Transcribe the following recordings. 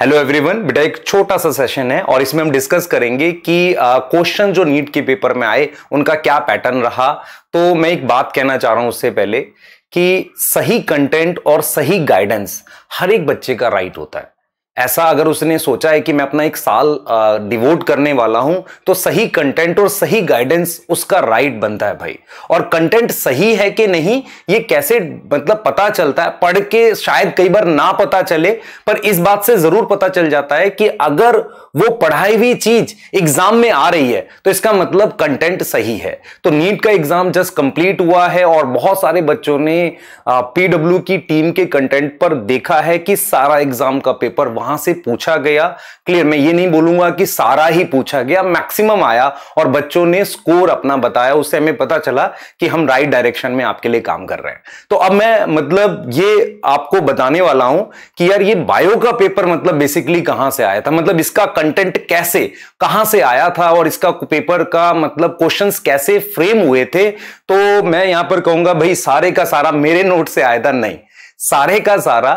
hello everyone बेटा एक छोटा सा सेशन है और इसमें हम डिस्कस करेंगे कि क्वेश्चन जो नीट के पेपर में आए उनका क्या पैटर्न रहा तो मैं एक बात कहना चाह रहा हूं उससे पहले कि सही कंटेंट और सही गाइडेंस हर एक बच्चे का राइट होता है ऐसा अगर उसने सोचा है कि मैं अपना एक साल डिवोट करने वाला हूं तो सही कंटेंट और सही गाइडेंस उसका राइट बनता है भाई और कंटेंट सही है कि नहीं ये कैसे मतलब पता चलता है पढ़ के शायद कई बार ना पता चले पर इस बात से जरूर पता चल जाता है कि अगर वो पढ़ाई हुई चीज एग्जाम में आ रही है तो इसका मतलब कंटेंट सही है तो नीट का एग्जाम जस्ट कंप्लीट हुआ है और बहुत सारे बच्चों ने पीडब्ल्यू की टीम के कंटेंट पर देखा है कि सारा एग्जाम का पेपर वहां वहां से पूछा गया क्लियर मैं ये नहीं बोलूंगा कि सारा ही पूछा गया मैक्सिमम आया और बच्चों ने स्कोर अपना बताया उससे हमें पता चला कि हम राइट डायरेक्शन में आपके लिए काम कर रहे हैं तो अब मैं मतलब ये आपको बताने वाला हूं कि यार ये बायो का पेपर मतलब बेसिकली कहां से आया था मतलब इसका कंटेंट कैसे कहां से आया था और इसका पेपर का मतलब क्वेश्चन कैसे फ्रेम हुए थे तो मैं यहां पर कहूंगा भाई सारे का सारा मेरे नोट से आया था नहीं सारे का सारा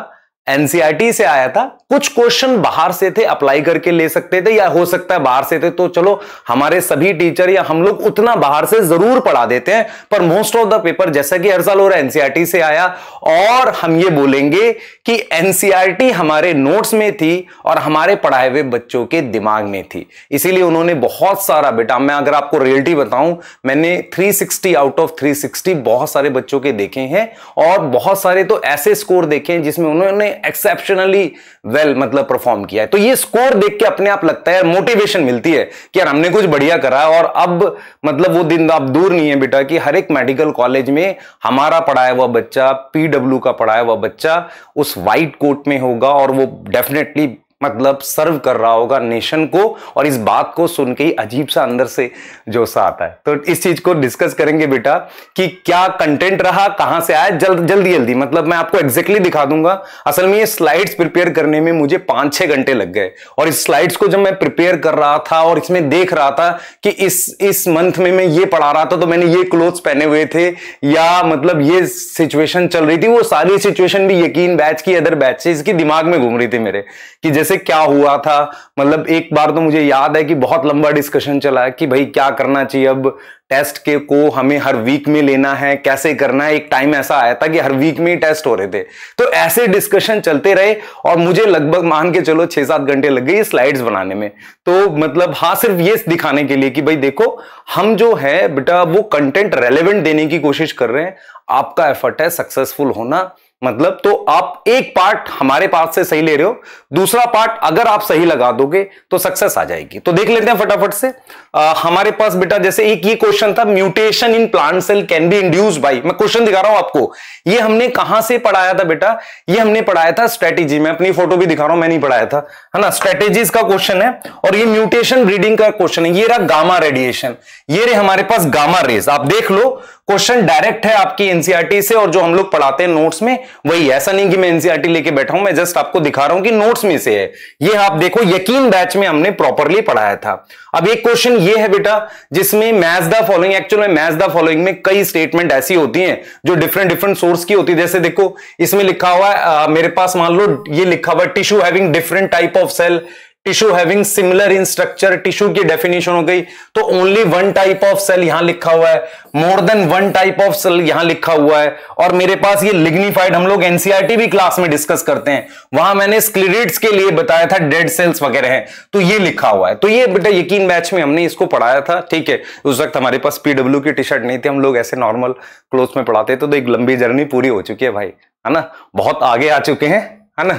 एनसीआरटी से आया था कुछ क्वेश्चन बाहर से थे अप्लाई करके ले सकते थे या हो सकता है बाहर से थे तो चलो हमारे सभी टीचर या हम लोग उतना बाहर से जरूर पढ़ा देते हैं पर मोस्ट ऑफ द पेपर जैसा कि हर साल हो रहा है एनसीआरटी से आया और हम ये बोलेंगे कि एनसीआरटी हमारे नोट्स में थी और हमारे पढ़ाए हुए बच्चों के दिमाग में थी इसीलिए उन्होंने बहुत सारा बेटा मैं अगर आपको रियलिटी बताऊं मैंने थ्री आउट ऑफ थ्री बहुत सारे बच्चों के देखे हैं और बहुत सारे तो ऐसे स्कोर देखे हैं जिसमें उन्होंने एक्सेप्शनली वेल मतलब परफॉर्म किया है तो ये स्कोर देख के अपने आप लगता है मोटिवेशन मिलती है कि यार हमने कुछ बढ़िया करा और अब मतलब वो दिन तो अब दूर नहीं है बेटा कि हर एक मेडिकल कॉलेज में हमारा पढ़ाया हुआ बच्चा पीडब्ल्यू का पढ़ाया हुआ बच्चा उस व्हाइट कोट में होगा और वो डेफिनेटली मतलब सर्व कर रहा होगा नेशन को और इस बात को सुन के ही अजीब सा अंदर से जोशा आता है तो इस चीज को डिस्कस करेंगे बेटा कि क्या कंटेंट रहा कहां से आया जल्द जल्दी जल्दी मतलब मैं आपको एग्जैक्टली exactly दिखा दूंगा असल में ये स्लाइड्स प्रिपेयर करने में मुझे पांच छह घंटे लग गए और इस स्लाइड्स को जब मैं प्रिपेयर कर रहा था और इसमें देख रहा था कि इस इस मंथ में मैं ये पढ़ा रहा था तो मैंने ये क्लोथ्स पहने हुए थे या मतलब ये सिचुएशन चल रही थी वो सारी सिचुएशन भी यकीन बैच की अदर बैचेस की दिमाग में घूम रही थी मेरे कि जैसे कैसे क्या हुआ था मतलब एक बार तो मुझे याद है कि बहुत लंबा डिस्कशन चला है कि भाई क्या करना चाहिए अब टेस्ट के को हमें हर वीक में लेना है कैसे करना है एक टाइम ऐसा आया था कि हर वीक में ही टेस्ट हो रहे थे तो ऐसे डिस्कशन चलते रहे और मुझे लगभग मान के चलो छह सात घंटे लग गए स्लाइड्स बनाने में तो मतलब हाँ सिर्फ ये दिखाने के लिए कि भाई देखो हम जो है बेटा वो कंटेंट रेलिवेंट देने की कोशिश कर रहे हैं आपका एफर्ट है सक्सेसफुल होना मतलब तो आप एक पार्ट हमारे पास से सही ले रहे हो दूसरा पार्ट अगर आप सही लगा दोगे तो सक्सेस आ जाएगी तो देख लेते हैं फटाफट से आ, हमारे पास बेटा जैसे एक ये क्वेश्चन था mutation in plant cell can be induce by मैं क्वेश्चन दिखा रहा हूं आपको ये हमने कहां से पढ़ाया था बेटा ये हमने पढ़ाया था स्ट्रेटेजी में अपनी फोटो भी दिखा रहा हूं मैं नहीं पढ़ाया था है ना स्ट्रेटेजीज का क्वेश्चन है और ये म्यूटेशन ब्रीडिंग का क्वेश्चन है ये रहा गामा रेडिएशन ये रहे हमारे पास गामा रेज आप देख लो क्वेश्चन डायरेक्ट है आपकी एनसीआरटी e से और जो हम लोग पढ़ाते हैं नोट्स में वही है ऐसा नहीं कि मैं एनसीआरटी e लेके बैठा हूं मैं जस्ट आपको दिखा रहा हूं कि नोट्स में से है ये आप देखो यकीन बैच में हमने प्रॉपरली पढ़ाया था अब एक क्वेश्चन ये है बेटा जिसमें मैथ द फॉलोइंग एक्चुअल में मैथ द फॉलोइंग में कई स्टेटमेंट ऐसी होती है जो डिफरेंट डिफरेंट सोर्स की होती है जैसे देखो इसमें लिखा हुआ है मेरे पास मान लो ये लिखा हुआ tissue having different type of cell tissue having similar in structure tissue की डेफिनेशन हो गई तो only one type of cell यहां लिखा हुआ है more than one type of cell यहां लिखा हुआ है और मेरे पास ये लिग्निफाइड हम लोग एनसीआरटी e भी क्लास में डिस्कस करते हैं वहां मैंने स्क्लिडिट्स के लिए बताया था डेड सेल्स वगैरह हैं तो ये लिखा हुआ है तो ये बेटा यकीन बैच में हमने इसको पढ़ाया था ठीक है उस वक्त हमारे पास पीडब्ल्यू की टी शर्ट नहीं थी हम लोग ऐसे नॉर्मल क्लोथ में पढ़ाते थे तो एक लंबी जर्नी पूरी हो चुकी है भाई है ना बहुत आगे आ चुके हैं है ना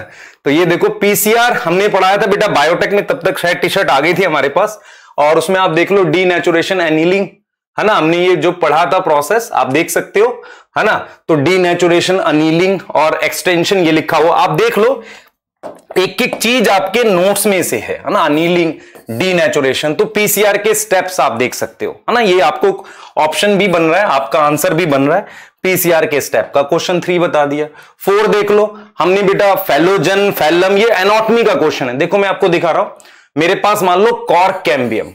तो ये देखो पीसीआर हमने पढ़ाया था बेटा बायोटेक में तब तक शायद टी शर्ट आ गई थी हमारे पास और उसमें आप देख लो डी नेचुरेशन एनिलिंग है ना हमने ये जो पढ़ा था प्रोसेस आप देख सकते हो है ना तो डी नेचुरेशन अनिलिंग और एक्सटेंशन ये लिखा हुआ आप देख लो एक एक चीज आपके नोट्स में से है ना अनिलिंग नेचुरेशन तो पीसीआर के स्टेप्स आप देख सकते हो है ना ये आपको ऑप्शन भी बन रहा है आपका आंसर भी बन रहा है पीसीआर के स्टेप का क्वेश्चन थ्री बता दिया फोर देख लो हमने बेटा फेलोजन फेलम ये एनोटमी का क्वेश्चन है देखो मैं आपको दिखा रहा हूं मेरे पास मान लो कॉर्क कैम्बियम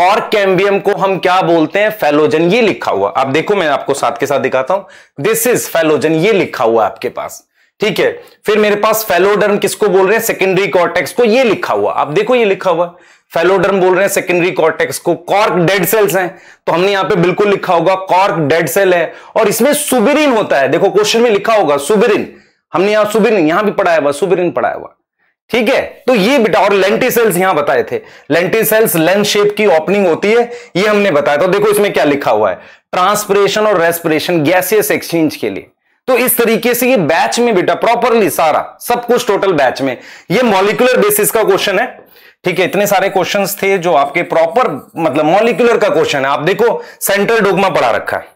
कॉर्क कैम्बियम को हम क्या बोलते हैं फेलोजन ये लिखा हुआ आप देखो मैं आपको साथ के साथ दिखाता हूं दिस इज फेलोजन ये लिखा हुआ आपके पास ठीक है फिर मेरे पास फेलोडर्म किसको बोल रहे हैं सेकेंडरी कॉर्टेक्स को ये लिखा हुआ आप देखो ये लिखा हुआ फेलोडर्म बोल रहे हैं सेकेंडरी कॉर्टेक्स को कॉर्क डेड सेल्स हैं तो हमने यहां पे बिल्कुल लिखा होगा कॉर्क डेड सेल है और इसमें सुबेरिन होता है देखो क्वेश्चन में लिखा होगा सुबेरिन हमने यहां सुबेरिन यहां भी पढ़ाया हुआ सुबेरिन पढ़ाया हुआ ठीक है तो ये बेटा और लेंटी सेल्स यहां बताए थे लेंटी सेल्स लेंथ शेप की ओपनिंग होती है ये हमने बताया तो देखो इसमें क्या लिखा हुआ है ट्रांसपरेशन और रेस्पिरेशन गैसियस एक्सचेंज के लिए तो इस तरीके से ये बैच में बेटा प्रॉपरली सारा सब कुछ टोटल बैच में ये मॉलिकुलर बेसिस का क्वेश्चन है ठीक है इतने सारे क्वेश्चंस थे जो आपके प्रॉपर मतलब मॉलिकुलर का क्वेश्चन है आप देखो सेंट्रल डोगमा पढ़ा रखा है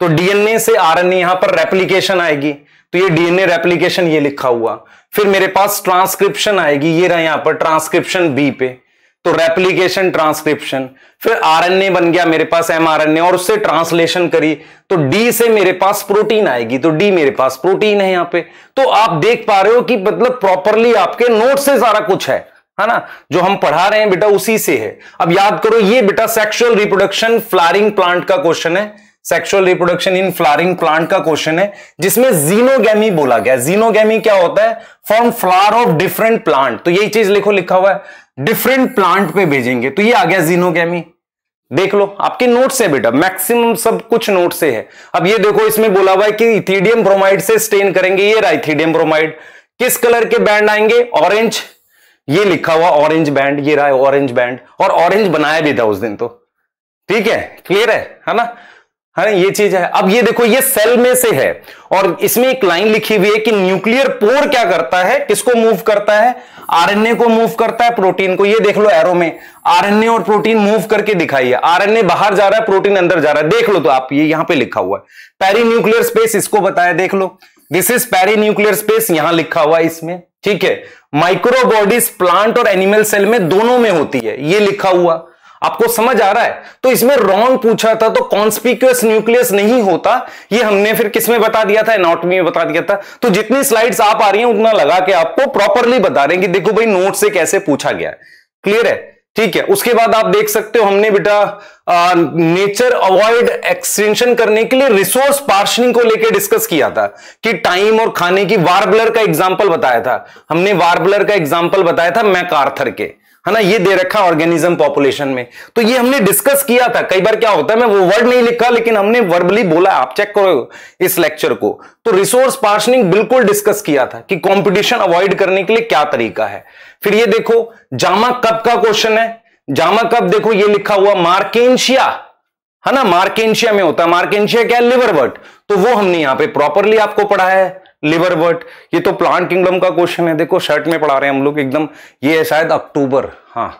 तो डीएनए से आरएनए यहां पर रेप्लीकेशन आएगी तो ये डीएनए रेप्लीकेशन ये लिखा हुआ फिर मेरे पास ट्रांसक्रिप्शन आएगी ये रहा यहां पर ट्रांसक्रिप्शन बी पे तो रेप्लीकेशन ट्रांसक्रिप्शन फिर आरएनए बन गया मेरे पास एमआरएनए और उससे ट्रांसलेशन करी तो डी से मेरे पास प्रोटीन आएगी तो डी मेरे पास प्रोटीन है यहां पे तो आप देख पा रहे हो कि मतलब प्रॉपरली आपके नोट से सारा कुछ है है ना जो हम पढ़ा रहे हैं बेटा उसी से है अब याद करो ये बेटा सेक्सुअल रिप्रोडक्शन फ्लारिंग प्लांट का क्वेश्चन है sexual reproduction in flowering plant का क्वेश्चन है जिसमें जीनोगेमी बोला गया जीनोगेमी क्या होता है from flower of different plant तो यही चीज लिखो लिखा हुआ है डिफरेंट प्लांट पे भेजेंगे तो ये आ गया जीनोगेमी देख लो आपके नोट से बेटा मैक्सिमम सब कुछ नोट से है अब ये देखो इसमें बोला हुआ है कि इथिडियम ब्रोमाइड से स्टेन करेंगे ये रहा ब्रोमाइड किस कलर के बैंड आएंगे ऑरेंज ये लिखा हुआ ऑरेंज बैंड ये रहा है ऑरेंज बैंड और ऑरेंज बनाया भी था उस दिन तो ठीक है क्लियर है है ना हाँ ये चीज है अब ये देखो ये सेल में से है और इसमें एक लाइन लिखी हुई है कि न्यूक्लियर पोर क्या करता है किसको मूव करता है आरएनए को मूव करता है प्रोटीन को ये देख लो एरो में आरएनए और प्रोटीन मूव करके दिखाई है आरएनए बाहर जा रहा है प्रोटीन अंदर जा रहा है देख लो तो आप ये यहां पे लिखा हुआ है पैरी न्यूक्लियर स्पेस इसको बताया देख लो this is perinuclear space यहां लिखा हुआ है इसमें ठीक है माइक्रोबॉडीज प्लांट और एनिमल सेल में दोनों में होती है ये लिखा हुआ आपको समझ आ रहा है तो इसमें रॉन्ग पूछा था तो कॉन्स्पिक्यूस न्यूक्लियस नहीं होता ये हमने फिर किसमें बता दिया था एनाटॉमी में बता दिया था तो जितनी स्लाइड्स आप आ रही हैं उतना लगा के आपको प्रॉपरली बता रहे हैं कि देखो भाई नोट से कैसे पूछा गया है क्लियर है ठीक है उसके बाद आप देख सकते हो हमने बेटा नेचर अवॉइड एक्सटेंशन करने के लिए रिसोर्स पार्शनिंग को लेकर डिस्कस किया था कि टाइम और खाने की वार्बलर का एग्जाम्पल बताया था हमने वार्बलर का एग्जाम्पल बताया था मैकार्थर के है ना ये दे रखा ऑर्गेनिज्म पॉपुलेशन में तो ये हमने डिस्कस किया था कई बार क्या होता है मैं वो वर्ड नहीं लिखा लेकिन हमने वर्बली बोला आप चेक करो इस लेक्चर को तो रिसोर्स पार्शनिंग बिल्कुल डिस्कस किया था कि कंपटीशन अवॉइड करने के लिए क्या तरीका है फिर ये देखो जामा कप का क्वेश्चन है जामा कप देखो ये लिखा हुआ मार्केशिया है ना मार्केशिया में होता है मार्केशिया क्या है लिवरवर्ट तो वो हमने यहां पर प्रॉपरली आपको पढ़ाया है लिवर ये तो प्लांट किंगडम का क्वेश्चन है देखो शर्ट में पढ़ा रहे हैं हम लोग एकदम ये है शायद अक्टूबर हाँ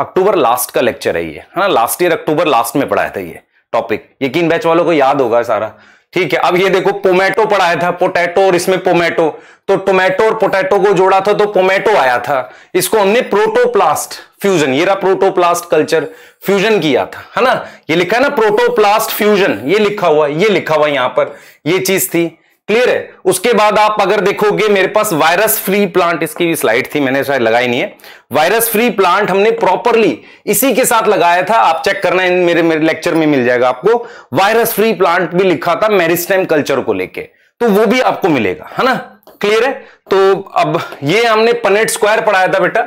अक्टूबर लास्ट का लेक्चर है ये है ना लास्ट ईयर अक्टूबर लास्ट में पढ़ाया था ये टॉपिक यकीन बैच वालों को याद होगा सारा ठीक है अब ये देखो पोमेटो पढ़ाया था पोटैटो और इसमें पोमेटो तो टोमेटो और पोटैटो को जोड़ा था तो पोमेटो आया था इसको हमने प्रोटोप्लास्ट फ्यूजन ये रहा प्रोटोप्लास्ट कल्चर फ्यूजन किया था है ना ये लिखा है ना प्रोटोप्लास्ट फ्यूजन ये लिखा हुआ ये लिखा हुआ यहां पर ये चीज थी क्लियर है उसके बाद आप अगर देखोगे मेरे पास वायरस फ्री प्लांट इसकी भी स्लाइड थी मैंने शायद लगाई नहीं है वायरस फ्री प्लांट हमने प्रॉपरली इसी के साथ लगाया था आप चेक करना मेरे मेरे लेक्चर में मिल जाएगा आपको वायरस फ्री प्लांट भी लिखा था मेरिस्टेम कल्चर को लेके तो वो भी आपको मिलेगा है ना क्लियर है तो अब ये हमने पनेट स्क्वायर पढ़ाया था बेटा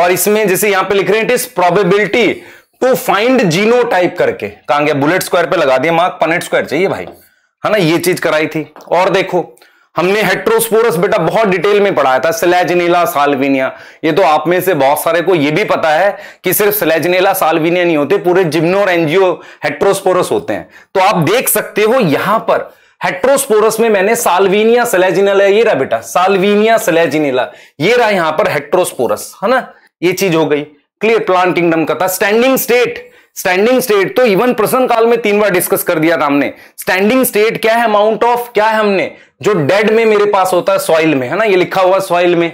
और इसमें जैसे यहां पर लिख रहे हैं it is probability to find genotype करके कहा गया बुलेट स्क्वायर पर लगा दिया मार्क पनेट स्क्वायर चाहिए भाई है ना ये चीज कराई थी और देखो हमने हेट्रोस्पोरस बेटा बहुत डिटेल में पढ़ाया था सिलेजनेला साल्विनिया ये तो आप में से बहुत सारे को ये भी पता है कि सिर्फ सिलेजनेला साल्विनिया नहीं होते पूरे जिम्नोर एनजीओ हेट्रोस्पोरस होते हैं तो आप देख सकते हो यहां पर हेट्रोस्पोरस में मैंने साल्विनिया सिलेजिनेला ये रहा बेटा साल्विनिया सिलेजिनेला ये रहा यहां पर हेट्रोस्पोरस है ना ये चीज हो गई क्लियर प्लांट किंगडम का था स्टैंडिंग स्टेट स्टैंडिंग स्टेट तो इवन प्रसन्न काल में तीन बार डिस्कस कर दिया था हमने स्टैंडिंग स्टेट क्या है अमाउंट ऑफ क्या है हमने जो डेड में मेरे पास होता है सॉइल में है ना ये लिखा हुआ सॉइल में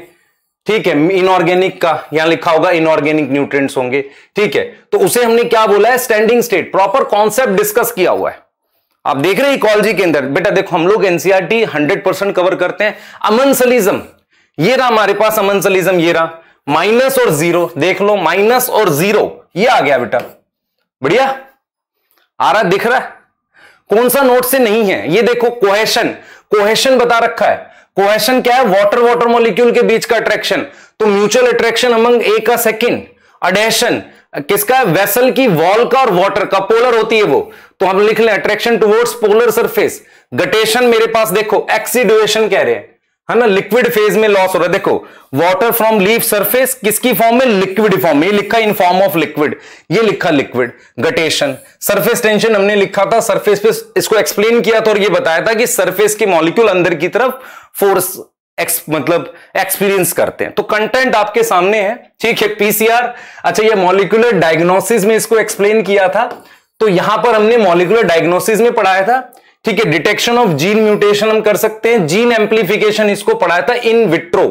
ठीक है इनऑर्गेनिक का यहां लिखा होगा इनऑर्गेनिक न्यूट्रिएंट्स होंगे ठीक है तो उसे हमने क्या बोला है standing state proper concept discuss किया हुआ है आप देख रहे हैं इकोलॉजी के अंदर बेटा देखो हम लोग एनसीआरटी हंड्रेड परसेंट कवर करते हैं अमनसलिज्म ये रहा हमारे पास अमनसलिज्म ये रहा माइनस और जीरो देख लो माइनस और जीरो ये आ गया बेटा बढ़िया आ रहा दिख रहा है कौन सा नोट से नहीं है ये देखो कोहेशन कोहेशन बता रखा है कोहेशन क्या है वाटर वाटर मॉलिक्यूल के बीच का अट्रैक्शन तो म्यूचुअल अट्रैक्शन अमंग ए का सेकेंड अडेशन किसका वेसल की वॉल का और वाटर का पोलर होती है वो तो हम लिख लें attraction towards polar surface guttation मेरे पास देखो एक्सीडुएशन कह रहे हैं है ना लिक्विड फेज में लॉस हो रहा है देखो वाटर फ्रॉम लीव सरफेस किसकी फॉर्म में लिक्विड फॉर्म ये लिखा इन फॉर्म ऑफ लिक्विड ये लिखा लिक्विड गटेशन सरफेस टेंशन हमने लिखा था सरफेस पे इसको एक्सप्लेन किया था और ये बताया था कि सरफेस के मॉलिक्यूल अंदर की तरफ फोर्स एक्स मतलब एक्सपीरियंस करते हैं तो कंटेंट आपके सामने है ठीक है पीसीआर अच्छा ये मॉलिकुलर डायग्नोसिस में इसको एक्सप्लेन किया था तो यहां पर हमने मॉलिकुलर डायग्नोसिस में पढ़ाया था ठीक है डिटेक्शन ऑफ जीन म्यूटेशन हम कर सकते हैं जीन एम्प्लीफिकेशन इसको पढ़ाया था इन विट्रो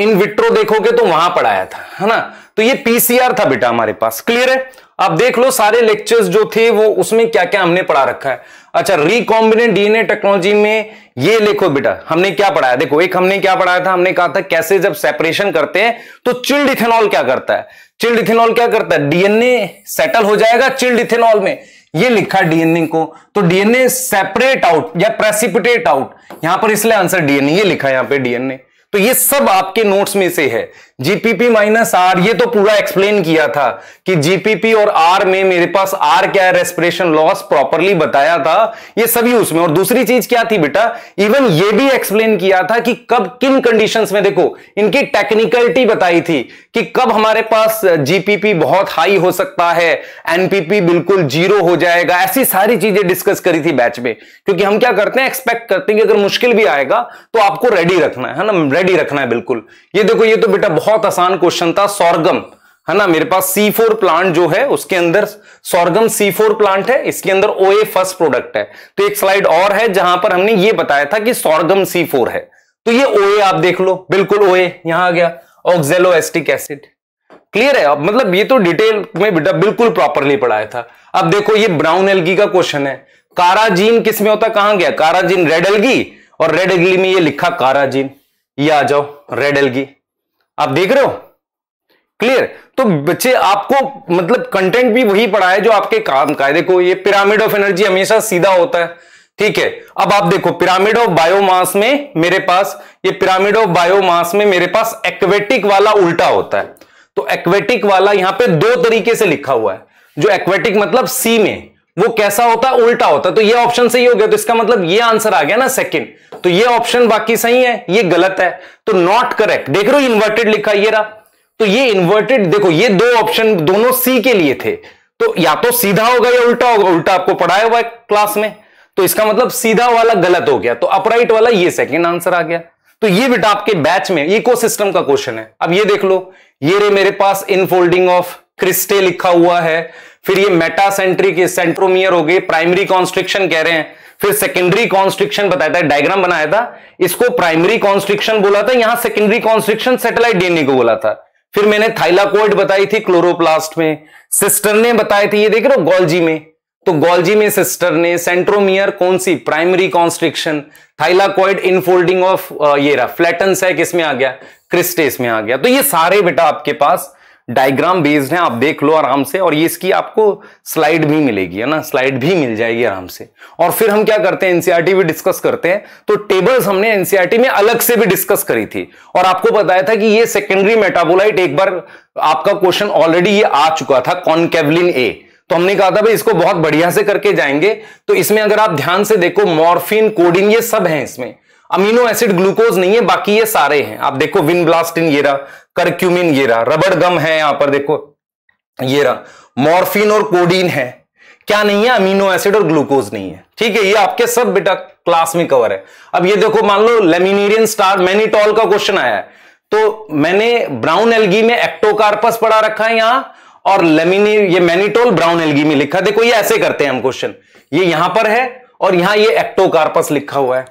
इन विट्रो देखोगे तो वहां पढ़ाया था है ना तो ये पीसीआर था बेटा हमारे पास क्लियर है आप देख लो सारे लेक्चर्स जो थे वो उसमें क्या क्या हमने पढ़ा रखा है अच्छा रिकॉम्बिनेट डीएनए टेक्नोलॉजी में ये लिखो बेटा हमने क्या पढ़ाया देखो एक हमने क्या पढ़ाया था हमने कहा था कैसे जब सेपरेशन करते हैं तो चिल्ड इथेनॉल क्या करता है चिल्ड इथेनॉल क्या करता है डीएनए सेटल हो जाएगा चिल्ड इथेनॉल में ये लिखा डीएनए को तो डीएनए सेपरेट आउट या प्रेसिपिटेट आउट यहां पर इसलिए आंसर डीएनए ये लिखा यहां पे डीएनए तो ये सब आपके नोट्स में से है जीपीपी माइनस आर ये तो पूरा एक्सप्लेन किया था कि जीपीपी और आर में मेरे पास आर क्या है रेस्पिरेशन लॉस प्रॉपरली बताया था ये सभी उसमें और दूसरी चीज क्या थी बेटा इवन ये भी एक्सप्लेन किया था कि कब किन कंडीशंस में देखो इनकी टेक्निकलिटी बताई थी कि कब हमारे पास जीपीपी बहुत हाई हो सकता है एनपीपी बिल्कुल जीरो हो जाएगा ऐसी सारी चीजें डिस्कस करी थी बैच में क्योंकि हम क्या करते हैं एक्सपेक्ट करते हैं कि अगर मुश्किल भी आएगा तो आपको रेडी रखना है ना रेडी रखना है बिल्कुल ये देखो ये तो बेटा बहुत आसान क्वेश्चन था सौरगम है ना मेरे पास C4 प्लांट जो है उसके अंदर सौरगम C4 प्लांट है इसके अंदर OA फर्स्ट प्रोडक्ट है तो एक स्लाइड और है जहां पर हमने ये बताया था कि सौरगम C4 है तो ये OA आप देख लो बिल्कुल OA यहां आ गया ऑक्जेलो एस्टिक एसिड क्लियर है अब मतलब ये तो डिटेल में बेटा बिल्कुल प्रॉपरली पढ़ाया था अब देखो ये ब्राउन एलगी का क्वेश्चन है काराजीन किसमें होता कहां गया काराजीन रेड एलगी और रेड एलगी में ये लिखा काराजीन ये आ जाओ रेड एलगी आप देख रहे हो क्लियर तो बच्चे आपको मतलब कंटेंट भी वही पढ़ा है जो आपके काम का है देखो ये पिरामिड ऑफ एनर्जी हमेशा सीधा होता है ठीक है अब आप देखो पिरामिड ऑफ बायोमास में मेरे पास ये पिरामिड ऑफ बायोमास में मेरे पास एक्वेटिक वाला उल्टा होता है तो एक्वेटिक वाला यहां पे दो तरीके से लिखा हुआ है जो एक्वेटिक मतलब सी में वो कैसा होता है उल्टा होता है तो ये ऑप्शन सही हो गया तो इसका मतलब ये आंसर आ गया ना सेकंड तो ये ऑप्शन बाकी सही है ये गलत है तो नॉट करेक्ट देख रहे हो इन्वर्टेड लिखा ये रहा तो ये इन्वर्टेड देखो ये दो ऑप्शन दोनों सी के लिए थे तो या तो सीधा होगा या उल्टा होगा उल्टा आपको पढ़ाया हुआ है क्लास में तो इसका मतलब सीधा वाला गलत हो गया तो अपराइट वाला ये सेकेंड आंसर आ गया तो ये बेटा आपके बैच में इकोसिस्टम का क्वेश्चन है अब ये देख लो ये रे मेरे पास इनफोल्डिंग ऑफ क्रिस्टे लिखा हुआ है फिर ये के सेंट्रोमियर हो गए प्राइमरी कॉन्स्ट्रिक्शन कह रहे हैं फिर सेकेंडरी कॉन्स्ट्रिक्शन बताया था डायग्राम बनाया था इसको प्राइमरी कॉन्स्ट्रिक्शन बोला था यहां सेकेंडरी कॉन्स्ट्रिक्शन सेटेलाइट डीएनए को बोला था फिर मैंने थाइलाकोइड बताई थी क्लोरोप्लास्ट में सिस्टर ने बताई थी ये देख रहे हो गोल्जी में तो गोल्जी में सिस्टर ने सेंट्रोमियर कौन सी primary constriction thylakoid infolding of ये रहा फ्लैटन सैक इसमें आ गया क्रिस्टेस में आ गया तो ये सारे बेटा आपके पास डायग्राम बेस्ड है आप देख लो आराम से और ये इसकी आपको स्लाइड भी मिलेगी है ना स्लाइड भी मिल जाएगी आराम से और फिर हम क्या करते हैं एनसीआरटी e भी डिस्कस करते हैं तो टेबल्स हमने एनसीआरटी e में अलग से भी डिस्कस करी थी और आपको बताया था कि ये सेकेंडरी मेटाबोलाइट एक बार आपका क्वेश्चन ऑलरेडी ये आ चुका था कॉनकेवलिन ए तो हमने कहा था भाई इसको बहुत बढ़िया से करके जाएंगे तो इसमें अगर आप ध्यान से देखो मॉर्फिन कोडिन ये सब है इसमें अमीनो एसिड ग्लूकोज नहीं है बाकी ये सारे हैं आप देखो विन ब्लास्टिन ये रहा करक्यूमिन ये रहा रबड़ गम है यहां पर देखो ये रहा मॉर्फिन और कोडीन है क्या नहीं है अमीनो एसिड और ग्लूकोज नहीं है ठीक है ये आपके सब बेटा क्लास में कवर है अब ये देखो मान लो लेमिनेरियन स्टार मैनिटॉल का क्वेश्चन आया है तो मैंने ब्राउन एलगी में एक्टोकार्पस पढ़ा रखा है यहां और लेमिने ये मैनिटोल ब्राउन एलगी में लिखा देखो ये ऐसे करते हैं हम क्वेश्चन ये यहां पर है और यहां ये एक्टोकार्पस लिखा हुआ है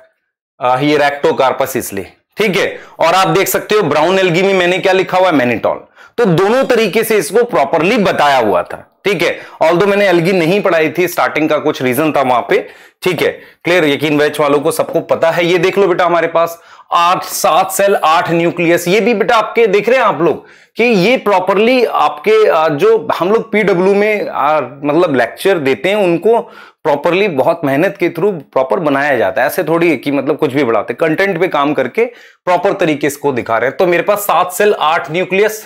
ये रेक्टोकार्पस इसलिए ठीक है और आप देख सकते हो ब्राउन एल्गी में मैंने क्या लिखा हुआ है मैनिटॉल तो दोनों तरीके से इसको प्रॉपरली बताया हुआ था ठीक है ऑल दो मैंने एलगी नहीं पढ़ाई थी स्टार्टिंग का कुछ रीजन था वहां पे ठीक है क्लियर यकीन वेच वालों को सबको पता है ये देख लो बेटा हमारे पास आठ सात सेल आठ न्यूक्लियस ये भी बेटा आपके देख रहे हैं आप लोग कि ये प्रॉपरली आपके जो हम लोग पीडब्ल्यू में आ, मतलब लेक्चर देते हैं उनको प्रॉपरली बहुत मेहनत के थ्रू प्रॉपर बनाया जाता है ऐसे थोड़ी है कि मतलब कुछ भी बढ़ाते कंटेंट पे काम करके प्रॉपर तरीके इसको दिखा रहे हैं तो मेरे पास सात सेल आठ न्यूक्लियस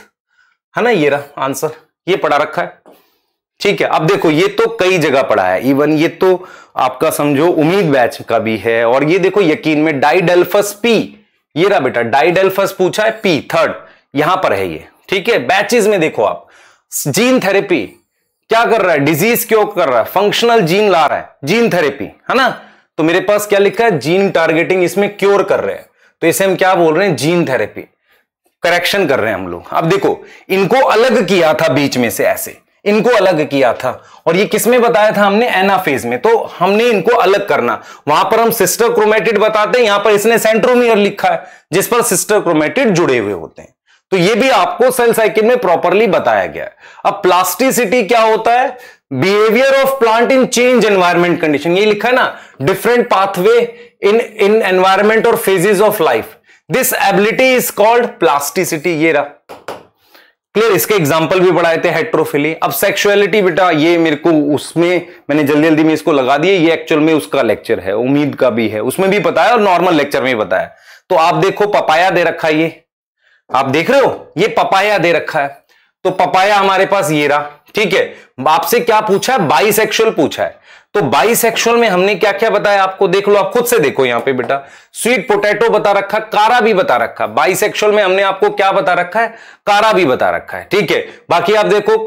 है ना ये रहा आंसर ये पढ़ा रखा है ठीक है अब देखो ये तो कई जगह पढ़ा है इवन ये तो आपका समझो उम्मीद बैच का भी है और ये देखो यकीन में डाइडेल्फस पी ये रहा बेटा डाइडेल्फस पूछा है पी थर्ड यहां पर है ये ठीक है बैचेज में देखो आप जीन थेरेपी क्या कर रहा है डिजीज क्यों कर रहा है फंक्शनल जीन ला रहा है जीन थेरेपी है ना तो मेरे पास क्या लिखा है जीन टारगेटिंग इसमें क्योर कर रहे हैं तो इसे हम क्या बोल रहे हैं जीन थेरेपी करेक्शन कर रहे हैं हम लोग अब देखो इनको अलग किया था बीच में से ऐसे इनको अलग किया था और ये किसमें बताया था हमने एनाफेज में तो हमने इनको अलग करना वहां पर हम सिस्टर क्रोमेटिड बताते हैं यहां पर इसने सेंट्रोमियर लिखा है जिस पर सिस्टर क्रोमेटिड जुड़े हुए होते हैं तो ये भी आपको सेल साइकिल में प्रॉपरली बताया गया है अब प्लास्टिसिटी क्या होता है behaviour of plant in change environment condition ये लिखा है ना different pathway in in environment और phases of life this ability is called plasticity ये रहा क्लियर इसके एग्जाम्पल भी बढ़ाए थे हेट्रोफिली अब सेक्सुअलिटी बेटा ये मेरे को उसमें मैंने जल्दी जल्दी में इसको लगा दिया ये एक्चुअल में उसका लेक्चर है उम्मीद का भी है उसमें भी बताया और नॉर्मल लेक्चर में भी बताया तो आप देखो पपाया दे रखा ये आप देख रहे हो ये पपाया दे रखा है तो पपाया हमारे पास ये रहा ठीक है आपसे क्या पूछा है बाइसेक्सुअल पूछा है तो बाइसेक्सुअल में हमने क्या क्या बताया आपको देख लो आप खुद से देखो यहां पे बेटा स्वीट पोटैटो बता रखा कारा भी बता रखा बाइसेक्सुअल में हमने आपको क्या बता रखा है कारा भी बता रखा है ठीक है बाकी आप देखो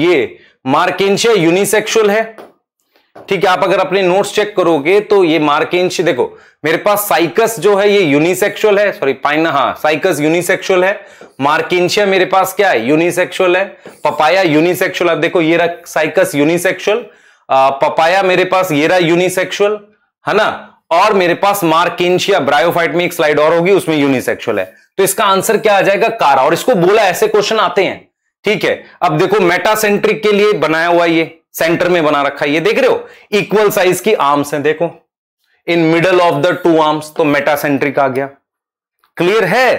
ये मार्केशिया यूनिसेक्सुअल है ठीक है आप अगर अपने नोट्स चेक करोगे तो ये मार्केंश देखो मेरे पास साइकस जो है ये यूनिसेक्सुअल है सॉरी पाइना हाँ साइकस यूनिसेक्सुअल है मार्केंशिया मेरे पास क्या है यूनिसेक्सुअल है पपाया यूनिसेक्सुअल आप देखो ये रहा साइकस यूनिसेक्सुअल पपाया मेरे पास ये रहा यूनिसेक्सुअल है ना और मेरे पास मार्केंशिया ब्रायोफाइट में एक स्लाइड और होगी उसमें यूनिसेक्सुअल है तो इसका आंसर क्या आ जाएगा कारा और इसको बोला ऐसे क्वेश्चन आते हैं ठीक है अब देखो मेटासेंट्रिक के लिए बनाया हुआ ये सेंटर में बना रखा है ये देख रहे हो इक्वल साइज की आर्म्स हैं देखो in middle of the two arms तो मेटासेंट्रिक आ गया क्लियर है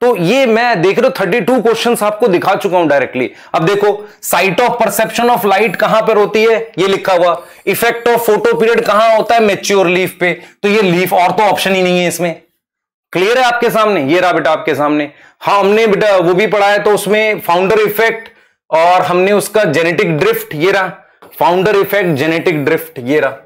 तो ये मैं देख रहे हो थर्टी टू क्वेश्चन आपको दिखा चुका हूं डायरेक्टली अब देखो site of perception of light कहां पर होती है ये लिखा हुआ इफेक्ट ऑफ फोटो पीरियड कहां होता है मेच्योर लीफ पे तो ये लीफ और तो ऑप्शन ही नहीं है इसमें क्लियर है आपके सामने ये रहा बेटा आपके सामने हाँ हमने बेटा वो भी पढ़ा है तो उसमें फाउंडर इफेक्ट और हमने उसका जेनेटिक ड्रिफ्ट ये रहा फाउंडर इफेक्ट जेनेटिक ड्रिफ्ट ये रहा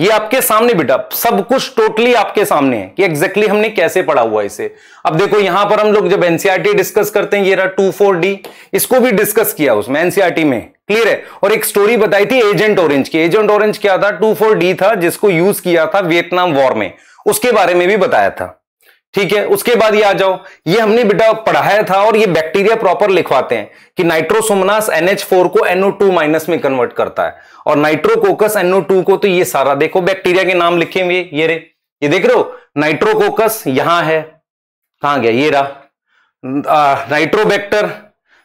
ये आपके सामने बेटा सब कुछ टोटली आपके सामने है कि एग्जैक्टली exactly हमने कैसे पढ़ा हुआ इसे अब देखो यहां पर हम लोग जब एनसीआरटी डिस्कस e करते हैं ये रहा टू फोर डी इसको भी डिस्कस किया उसमें एनसीआरटी e में क्लियर है और एक स्टोरी बताई थी एजेंट ऑरेंज की एजेंट ऑरेंज क्या था टू फोर डी था जिसको यूज किया था वियतनाम वॉर में उसके बारे में भी बताया था ठीक है उसके बाद ये आ जाओ ये हमने बेटा पढ़ाया था और ये बैक्टीरिया प्रॉपर लिखवाते हैं कि नाइट्रोसोमनास NH4 को NO2 माइनस में कन्वर्ट करता है और नाइट्रोकोकस NO2 को तो ये सारा देखो बैक्टीरिया के नाम लिखे हुए ये रे ये देख रहे हो नाइट्रोकोकस यहां है कहां गया ये रहा नाइट्रोबैक्टर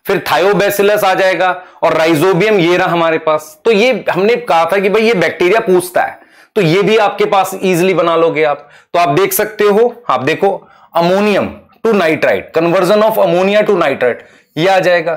फिर थायोबेसिलस आ जाएगा और राइजोबियम ये रहा हमारे पास तो ये हमने कहा था कि भाई ये बैक्टीरिया पूछता है तो ये भी आपके पास इजिली बना लोगे आप तो आप देख सकते हो आप देखो ammonium to nitrite conversion of ammonia to nitrite ये आ जाएगा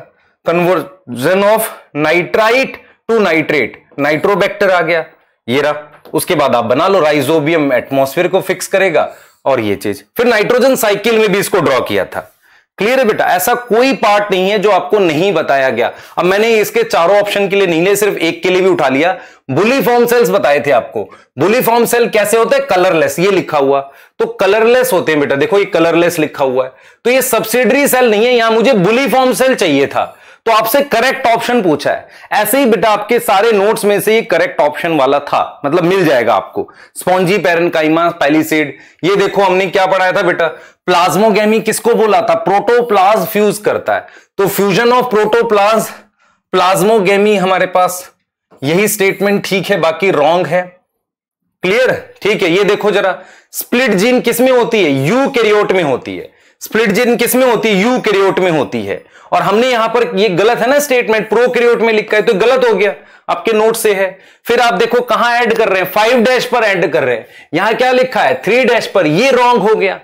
conversion of nitrite to nitrate nitrobacter आ गया ये रहा उसके बाद आप बना लो राइजोबियम एटमोस्फेयर को फिक्स करेगा और ये चीज फिर नाइट्रोजन साइकिल में भी इसको ड्रॉ किया था क्लियर है बेटा ऐसा कोई पार्ट नहीं है जो आपको नहीं बताया गया अब मैंने इसके चारों ऑप्शन के लिए नहीं ले सिर्फ एक के लिए भी उठा लिया बुली फॉर्म सेल्स बताए थे आपको बुली फॉर्म सेल कैसे होते हैं कलरलेस ये लिखा हुआ तो कलरलेस होते हैं बेटा देखो ये कलरलेस लिखा हुआ है तो ये सब्सिडरी सेल नहीं है यहां मुझे बुली फॉर्म सेल चाहिए था तो आपसे करेक्ट ऑप्शन पूछा है ऐसे ही बेटा आपके सारे नोट्स में से ये करेक्ट ऑप्शन वाला था मतलब मिल जाएगा आपको स्पॉन्जी काइमा पैलीसेड ये देखो हमने क्या पढ़ाया था बेटा प्लाज्मोगेमी किसको बोला था प्रोटोप्लाज फ्यूज करता है तो फ्यूजन ऑफ प्रोटोप्लाज प्लाज्मोगेमी हमारे पास यही स्टेटमेंट ठीक है बाकी रॉन्ग है क्लियर ठीक है ये देखो जरा स्प्लिट जीन किसमें होती है यू में होती है स्प्लिट जीन किसमें होती है यू में होती है और हमने यहां पर ये गलत है ना स्टेटमेंट प्रोक्रियोट में लिखा है तो गलत हो गया आपके नोट से है फिर आप देखो कहां ऐड कर रहे हैं फाइव डैश पर ऐड कर रहे हैं यहां क्या लिखा है थ्री डैश पर ये रॉन्ग हो गया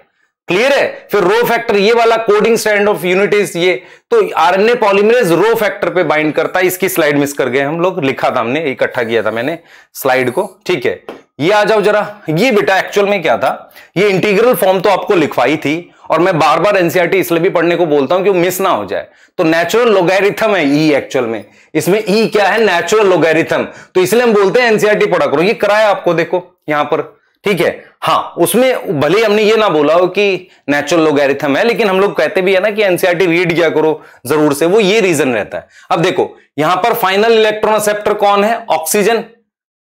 क्लियर है फिर रो फैक्टर ये वाला कोडिंग स्टैंड ऑफ यूनिटीज ये तो आरएनए पॉलीमरेज रो फैक्टर पे बाइंड करता है इसकी स्लाइड मिस कर गए हम लोग लिखा था हमने इकट्ठा किया था मैंने स्लाइड को ठीक है ये आ जाओ जरा ये बेटा एक्चुअल में क्या था ये इंटीग्रल फॉर्म तो आपको लिखवाई थी और मैं बार बार एनसीआरटी इसलिए भी पढ़ने को बोलता हूं कि मिस ना हो जाए तो नेचुरल लोगेरिथम है ई e एक्चुअल में इसमें ई e क्या है नेचुरल लोगेरिथम तो इसलिए हम बोलते हैं एनसीआरटी e पढ़ा करो ये कराया आपको देखो यहां पर ठीक है हाँ उसमें भले हमने ये ना बोला हो कि नेचुरल लोगेरिथम है लेकिन हम लोग कहते भी है ना कि एनसीआरटी रीड किया करो जरूर से वो ये रीजन रहता है अब देखो यहां पर फाइनल इलेक्ट्रॉन एक्सेप्टर कौन है ऑक्सीजन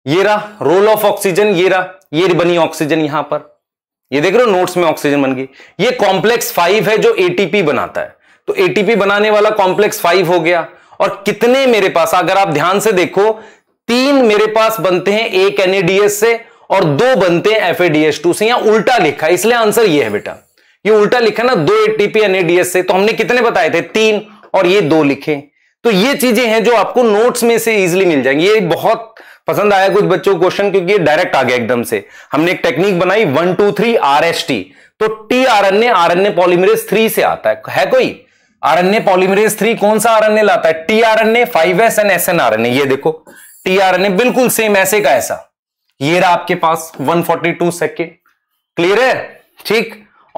ये रहा रोल ऑफ ऑक्सीजन ये रहा ये बनी ऑक्सीजन यहां पर ये देख रहे हो नोट्स में ऑक्सीजन बन गई ये कॉम्प्लेक्स फाइव है जो एटीपी बनाता है तो एटीपी बनाने वाला कॉम्प्लेक्स फाइव हो गया और कितने मेरे पास अगर आप ध्यान से देखो तीन मेरे पास बनते हैं एक एनएडीएस से और दो बनते हैं एफ टू से यहां उल्टा लिखा इसलिए आंसर ये है बेटा ये उल्टा लिखा ना दो एटीपी एनएडीएस से तो हमने कितने बताए थे तीन और ये दो लिखे तो ये चीजें हैं जो आपको नोट्स में से इजिली मिल जाएंगे ये बहुत पसंद आया कुछ बच्चों को क्वेश्चन क्योंकि ये डायरेक्ट आ गया एकदम से हमने एक टेक्निक बनाई one two three R S T तो T R N A R N A polymerase three से आता है, है कोई ए पॉलीमरेज थ्री कौन सा ए लाता है T R N A five S N S N R N A ये देखो टी आर एन ए बिल्कुल सेम ऐसे का ऐसा ये रहा आपके पास one forty two second clear है ठीक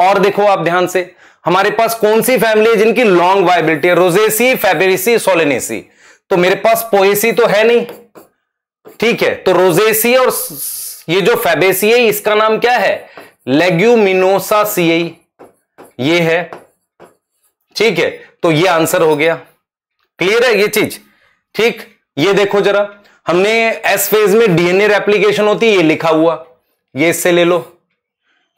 और देखो आप ध्यान से हमारे पास कौन सी फैमिली है जिनकी लॉन्ग वाइबिलिटी है रोजेसी फेबेरिसी सोलेनेसी तो मेरे पास पोएसी तो है नहीं ठीक है तो रोजेसी और ये जो फेबेसी इसका नाम क्या है लेग्यूमिनोसा सी ये है ठीक है तो ये आंसर हो गया क्लियर है ये चीज ठीक ये देखो जरा हमने एस फेज में डीएनए रेप्लीकेशन होती है ये लिखा हुआ ये इससे ले लो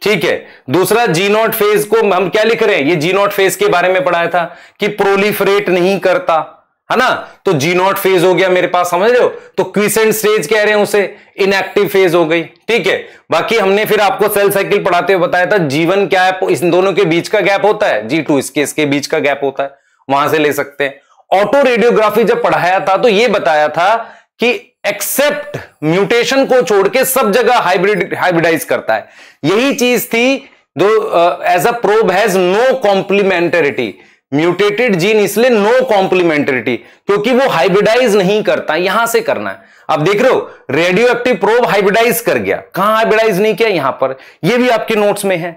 ठीक है दूसरा जीनोट फेज को हम क्या लिख रहे हैं ये जीनोट फेज के बारे में पढ़ाया था कि प्रोलीफरेट नहीं करता है ना तो जी नॉट फेज हो गया मेरे पास समझ रहे हो तो क्विसेंट स्टेज कह रहे हैं उसे इनएक्टिव फेज हो गई ठीक है बाकी हमने फिर आपको सेल साइकिल पढ़ाते हुए बताया था जीवन है इन दोनों के बीच का गैप होता है जी टू इसके इसके बीच का गैप होता है वहां से ले सकते हैं ऑटो रेडियोग्राफी जब पढ़ाया था तो यह बताया था कि एक्सेप्ट म्यूटेशन को छोड़ के सब जगह हाइब्रिड हाइब्रिडाइज करता है यही चीज थी दो as a probe has no complementarity mutated gene इसलिए नो कॉम्प्लीमेंटरिटी क्योंकि वो हाइब्रिडाइज नहीं करता यहां से करना है आप देख रहे हो रेडियो एक्टिव प्रोब हाइब्रिडाइज कर गया कहां हाइब्रिडाइज नहीं किया यहां पर ये भी आपके नोट्स में है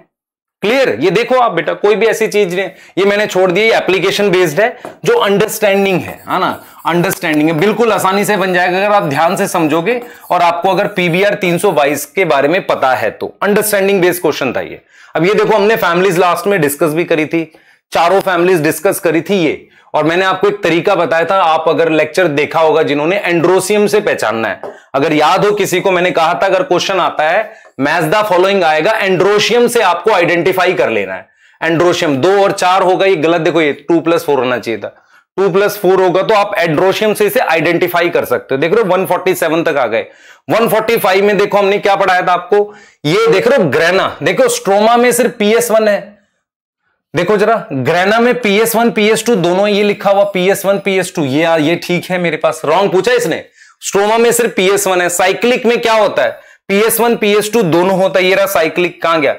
क्लियर ये देखो आप बेटा कोई भी ऐसी चीज नहीं ये मैंने छोड़ दी एप्लीकेशन बेस्ड है जो अंडरस्टैंडिंग है है ना अंडरस्टैंडिंग है बिल्कुल आसानी से बन जाएगा अगर आप ध्यान से समझोगे और आपको अगर पीवीआर 322 के बारे में पता है तो अंडरस्टैंडिंग बेस्ड क्वेश्चन था ये अब ये देखो हमने फैमिलीज लास्ट में डिस्कस भी करी थी चारों फैमिलीज डिस्कस करी थी ये और मैंने आपको एक तरीका बताया था आप अगर लेक्चर देखा होगा जिन्होंने एंड्रोसियम से पहचानना है अगर याद हो किसी को मैंने कहा था अगर क्वेश्चन आता है मैच द फॉलोइंग आएगा एंड्रोशियम से आपको आइडेंटिफाई कर लेना है एंड्रोशियम दो और चार होगा ये गलत देखो ये टू प्लस फोर होना चाहिए था टू प्लस फोर होगा तो आप एड्रोशियम से इसे आइडेंटिफाई कर सकते हो देख रहे हो 147 तक आ गए 145 में देखो हमने क्या पढ़ाया था आपको ये देख रहे हो ग्रेना देखो स्ट्रोमा में सिर्फ पीएस वन है देखो जरा ग्रेना में पीएस वन पीएस टू दोनों ये लिखा हुआ पीएस वन पीएस टू ये ये ठीक है मेरे पास रॉन्ग पूछा इसने स्ट्रोमा में सिर्फ पीएस वन है साइक्लिक में क्या होता है पीएस वन पीएस टू दोनों होता है ये रहा साइक्लिक कहां गया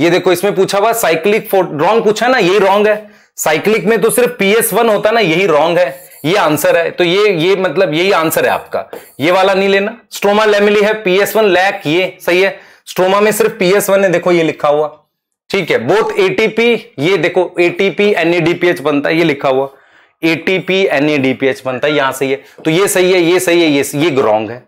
ये देखो इसमें पूछा हुआ साइक्लिक रॉन्ग पूछा ना यही रॉन्ग है साइक्लिक में तो सिर्फ पीएस वन होता ना यही रॉन्ग है ये आंसर है तो ये ये मतलब यही आंसर है आपका ये वाला नहीं लेना स्ट्रोमा लेमिली है पीएस वन लैक ये सही है स्ट्रोमा में सिर्फ पीएस वन है देखो ये लिखा हुआ ठीक है बोथ एटीपी ये देखो एटीपी एनएडीपीएच बनता है ये लिखा हुआ एटीपी एनएडीपीएच बनता है यहां से ये तो ये सही है ये सही है ये ये रॉन्ग है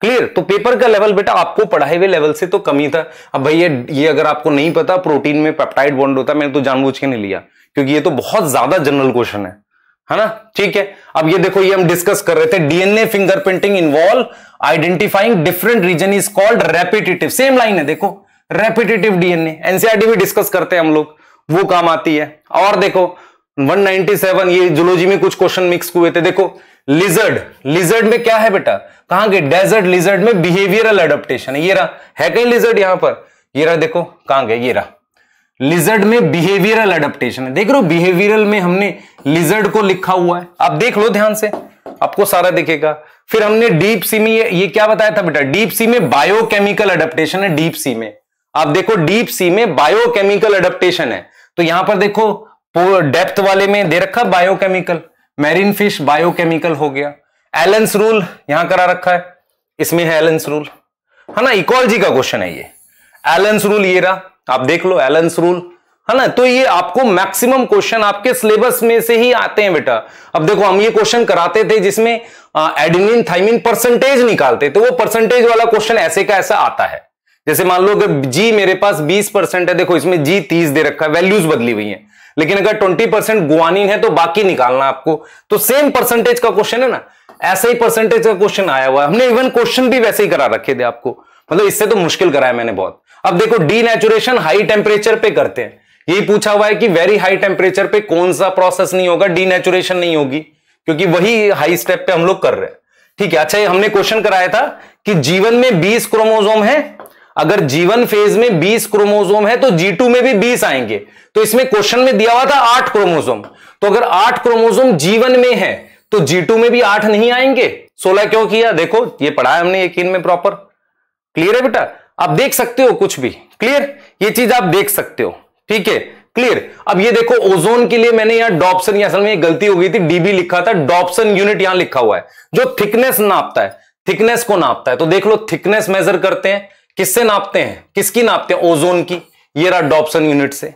क्लियर तो पेपर का लेवल बेटा आपको पढ़ाए हुए लेवल से तो कम ही था अब भैया ये, ये अगर आपको नहीं पता प्रोटीन में पेप्टाइड बॉन्ड होता है मैंने तो जानबूझ के नहीं लिया क्योंकि ये तो बहुत ज्यादा जनरल क्वेश्चन है है ना ठीक है अब ये देखो ये हम डिस्कस कर रहे थे DNA fingerprinting involve identifying different region is called repetitive same line है देखो रेपिटेटिव डीएनए एनसीआरटी भी डिस्कस करते हैं हम लोग वो काम आती है और देखो 197 ये जुलोजी में कुछ क्वेश्चन मिक्स हुए थे देखो लिजर्ड लिजर्ड में क्या है बेटा कहां गए डेजर्ट लिजर्ड में बिहेवियरल एडोप्टेशन ये रहा है कहीं लिजर्ड यहां पर ये रहा देखो कहां गए ये रहा लिजर्ड में बिहेवियरल एडोप्टेशन है देख रहे हो बिहेवियरल में हमने लिजर्ड को लिखा हुआ है आप देख लो ध्यान से आपको सारा दिखेगा फिर हमने डीप सी में ये, ये क्या बताया था बेटा डीप सी में बायोकेमिकल एडप्टेशन है डीप सी में आप देखो डीप सी में बायोकेमिकल एडप्टेशन है तो यहां पर देखो डेप्थ वाले में दे रखा बायोकेमिकल मैरीन फिश बायोकेमिकल हो गया एलेंस रूल यहां करा रखा है इसमें है एलेंस रूल है ना इकोलॉजी का क्वेश्चन है ये एलेंस रूल ये रहा आप देख लो एलेंस रूल है ना तो ये आपको मैक्सिमम क्वेश्चन आपके सिलेबस में से ही आते हैं बेटा अब देखो हम ये क्वेश्चन कराते थे जिसमें एडिनिन थाइमिन परसेंटेज निकालते थे वो परसेंटेज वाला क्वेश्चन ऐसे का ऐसा आता है जैसे मान लो अगर जी मेरे पास 20 परसेंट है देखो इसमें जी 30 दे रखा है वैल्यूज बदली हुई है लेकिन अगर 20 परसेंट गुआनिन है तो बाकी निकालना आपको तो सेम परसेंटेज का क्वेश्चन है ना ऐसे ही परसेंटेज का क्वेश्चन आया हुआ है हमने इवन क्वेश्चन भी वैसे ही करा रखे थे आपको मतलब इससे तो मुश्किल कराया मैंने बहुत अब देखो नेचुरेशन हाई टेम्परेचर पे करते हैं यही पूछा हुआ है कि वेरी हाई टेम्परेचर पे कौन सा प्रोसेस नहीं होगा नेचुरेशन नहीं होगी क्योंकि वही हाई स्टेप पे हम लोग कर रहे हैं ठीक है अच्छा ये हमने क्वेश्चन कराया था कि जीवन में 20 क्रोमोजोम है अगर जीवन फेज में 20 क्रोमोसोम है तो G2 में भी 20 आएंगे तो इसमें क्वेश्चन में दिया हुआ था आठ क्रोमोसोम तो अगर आठ क्रोमोसोम जीवन में है तो G2 में भी आठ नहीं आएंगे सोलह क्यों किया देखो ये पढ़ा है हमने यकीन में प्रॉपर क्लियर है बेटा आप देख सकते हो कुछ भी क्लियर ये चीज आप देख सकते हो ठीक है क्लियर अब ये देखो ओजोन के लिए मैंने यहां डॉप्सन असल में गलती हो गई थी डीबी लिखा था डॉप्सन यूनिट यहां लिखा हुआ है जो थिकनेस नापता है थिकनेस को नापता है तो देख लो थिकनेस मेजर करते हैं किससे नापते हैं किसकी नापते हैं ओजोन की ये रहा डॉप्सन यूनिट से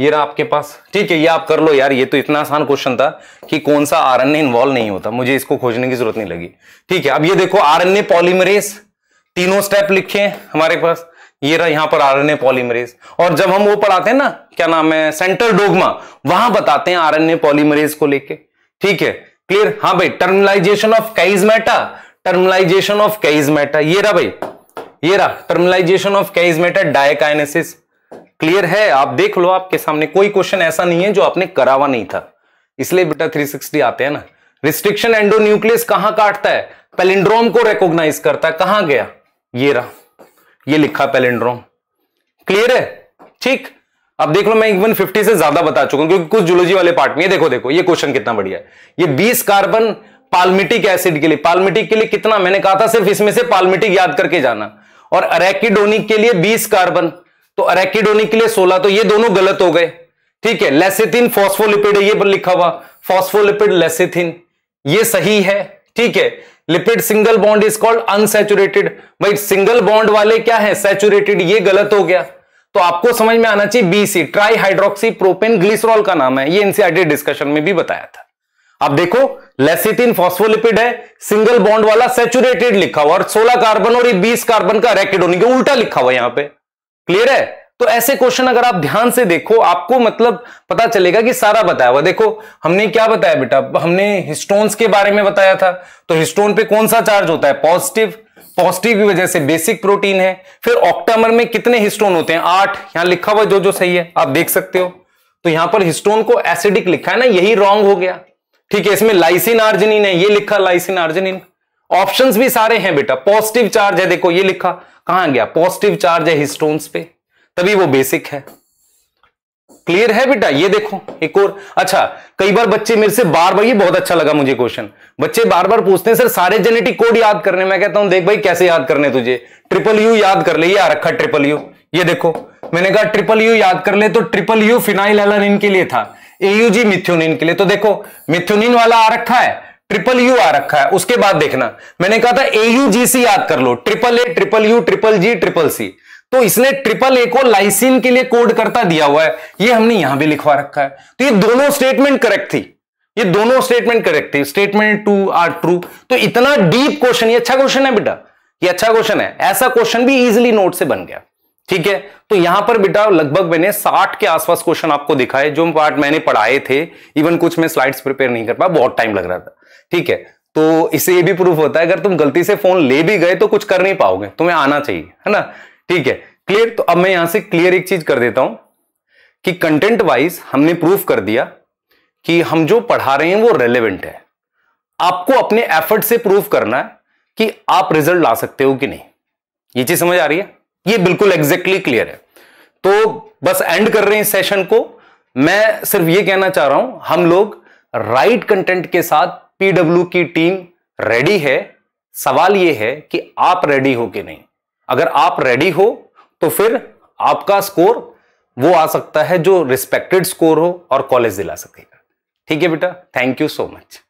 ये रहा आपके पास ठीक है ये आप कर लो यार ये तो इतना आसान क्वेश्चन था कि कौन सा आरएनए इन्वॉल्व नहीं होता मुझे इसको खोजने की जरूरत नहीं लगी ठीक है अब ये देखो आरएनए पॉलीमरेज तीनों स्टेप लिखे हैं हमारे पास ये रहा यहां पर आरएनए पॉलीमरेज और जब हम वो पढ़ाते हैं ना क्या नाम है सेंटर डोगमा वहां बताते हैं आरएनए पॉलीमरेज को लेके ठीक है क्लियर हाँ भाई टर्मलाइजेशन ऑफ कैज मैटा टर्मलाइजेशन ऑफ कैज मैटा ये रहा भाई ये रहा terminalisation of chiasmata diakinesis clear है आप देख लो आपके सामने कोई क्वेश्चन ऐसा नहीं है जो आपने करा हुआ नहीं था इसलिए बेटा 360 आते हैं ना रिस्ट्रिक्शन एंडोन्यूक्लियस कहां काटता है पेलिंड्रोम को रिकॉग्नाइज करता है कहां गया ये रहा ये लिखा पेलिंड्रोम क्लियर है ठीक अब देख लो मैं इवन 50 से ज्यादा बता चुका हूं क्योंकि कुछ जुलोजी वाले पार्ट में देखो देखो ये क्वेश्चन कितना बढ़िया है ये 20 कार्बन पाल्मिटिक एसिड के लिए पाल्मिटिक के लिए कितना मैंने कहा था सिर्फ इसमें से पाल्मिटिक याद करके जाना और अरेकिडोनिक के लिए 20 कार्बन तो अरेकिडोनिक के लिए 16 तो ये दोनों गलत हो गए ठीक है लेसेथिन फॉस्फोलिपिड ये पर लिखा हुआ फॉस्फोलिपिड लेसेथिन ये सही है ठीक है lipid single bond is called unsaturated भाई सिंगल बॉन्ड वाले क्या है सेचुरेटेड ये गलत हो गया तो आपको समझ में आना चाहिए बीसी ट्राई हाइड्रोक्सी प्रोपेन ग्लिसरॉल का नाम है ये एनसीआरटी डिस्कशन में भी बताया था अब देखो लेसिथिन फॉस्फोलिपिड है सिंगल बॉन्ड वाला सेचुरेटेड लिखा हुआ और 16 कार्बन और ये 20 कार्बन का रैकेट होने के उल्टा लिखा हुआ यहां पे क्लियर है तो ऐसे क्वेश्चन अगर आप ध्यान से देखो आपको मतलब पता चलेगा कि सारा बताया हुआ देखो हमने क्या बताया बेटा हमने हिस्टोन्स के बारे में बताया था तो हिस्टोन पे कौन सा चार्ज होता है पॉजिटिव पॉजिटिव की वजह से बेसिक प्रोटीन है फिर ऑक्टामर में कितने हिस्टोन होते हैं आठ यहां लिखा हुआ जो जो सही है आप देख सकते हो तो यहां पर हिस्टोन को एसिडिक लिखा है ना यही रॉन्ग हो गया ठीक है इसमें लाइसिन आर्जनिन है ये लिखा लाइसिन आर्जनिन ऑप्शंस भी सारे हैं बेटा पॉजिटिव चार्ज है देखो ये लिखा कहा गया पॉजिटिव चार्ज है हिस्टोन्स पे तभी वो बेसिक है क्लियर है बेटा ये देखो एक और अच्छा कई बार बच्चे मेरे से बार बार ये बहुत अच्छा लगा मुझे क्वेश्चन बच्चे बार बार पूछते हैं सर सारे जेनेटिक कोड याद करने मैं कहता हूं देख भाई कैसे याद करने तुझे ट्रिपल यू याद कर ले ये आ रखा ट्रिपल यू ये देखो मैंने कहा ट्रिपल यू याद कर ले तो ट्रिपल यू फिनाइल एलानिन के लिए था एयूजी मिथ्योनिन के लिए तो देखो मिथ्योनिन वाला आ रखा है ट्रिपल यू आ रखा है उसके बाद देखना मैंने कहा था एयूजीसी याद कर लो triple A triple U triple G triple C तो इसने ट्रिपल ए को लाइसिन के लिए कोड करता दिया हुआ है ये हमने यहां भी लिखवा रखा है तो ये दोनों स्टेटमेंट करेक्ट थी ये दोनों स्टेटमेंट करेक्ट थी स्टेटमेंट टू आर ट्रू तो इतना डीप क्वेश्चन ये अच्छा क्वेश्चन है बेटा ये अच्छा क्वेश्चन है ऐसा क्वेश्चन भी इजिली नोट से बन गया ठीक है तो यहां पर बेटा लगभग मैंने 60 के आसपास क्वेश्चन आपको दिखाए जो पार्ट मैंने पढ़ाए थे इवन कुछ मैं स्लाइड्स प्रिपेयर नहीं कर पाया बहुत टाइम लग रहा था ठीक है तो इससे ये भी प्रूफ होता है अगर तुम गलती से फोन ले भी गए तो कुछ कर नहीं पाओगे तुम्हें आना चाहिए है ना ठीक है क्लियर तो अब मैं यहां से क्लियर एक चीज कर देता हूं कि कंटेंट वाइज हमने प्रूफ कर दिया कि हम जो पढ़ा रहे हैं वो रेलेवेंट है आपको अपने एफर्ट से प्रूफ करना है कि आप रिजल्ट ला सकते हो कि नहीं ये चीज समझ आ रही है ये बिल्कुल एग्जैक्टली क्लियर है तो बस एंड कर रहे हैं इस सेशन को मैं सिर्फ ये कहना चाह रहा हूं हम लोग राइट कंटेंट के साथ पीडब्ल्यू की टीम रेडी है सवाल यह है कि आप रेडी हो कि नहीं अगर आप रेडी हो तो फिर आपका स्कोर वो आ सकता है जो रिस्पेक्टेड स्कोर हो और कॉलेज दिला सकेगा ठीक है बेटा थैंक यू सो मच